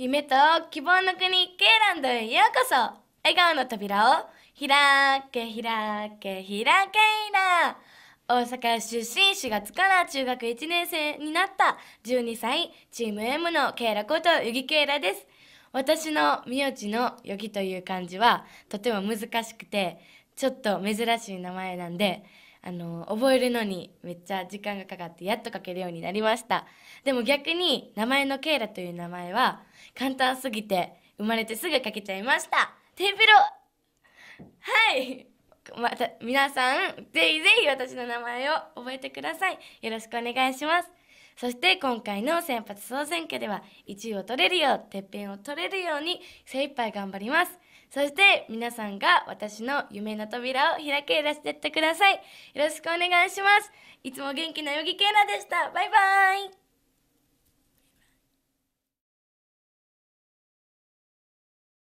夢と希望の国ケーランドへようこそ笑顔の扉を開け開け開けいら大阪出身4月から中学1年生になった12歳チーム M のケイラことユギケーラです私の名字の「よぎ」という漢字はとても難しくてちょっと珍しい名前なんであの覚えるのにめっちゃ時間がかかってやっと書けるようになりましたでも逆に名前のケイラという名前は簡単すぎて生まれてすぐ書けちゃいましたテンペロはいまた皆さんぜひぜひ私の名前を覚えてくださいよろしくお願いしますそして今回の先発総選挙では1位を取れるようてっぺんを取れるように精一杯頑張りますそして皆さんが私の夢の扉を開けらせてってくださいよろしくお願いしますいつも元気なヨギケイラでしたバイバイ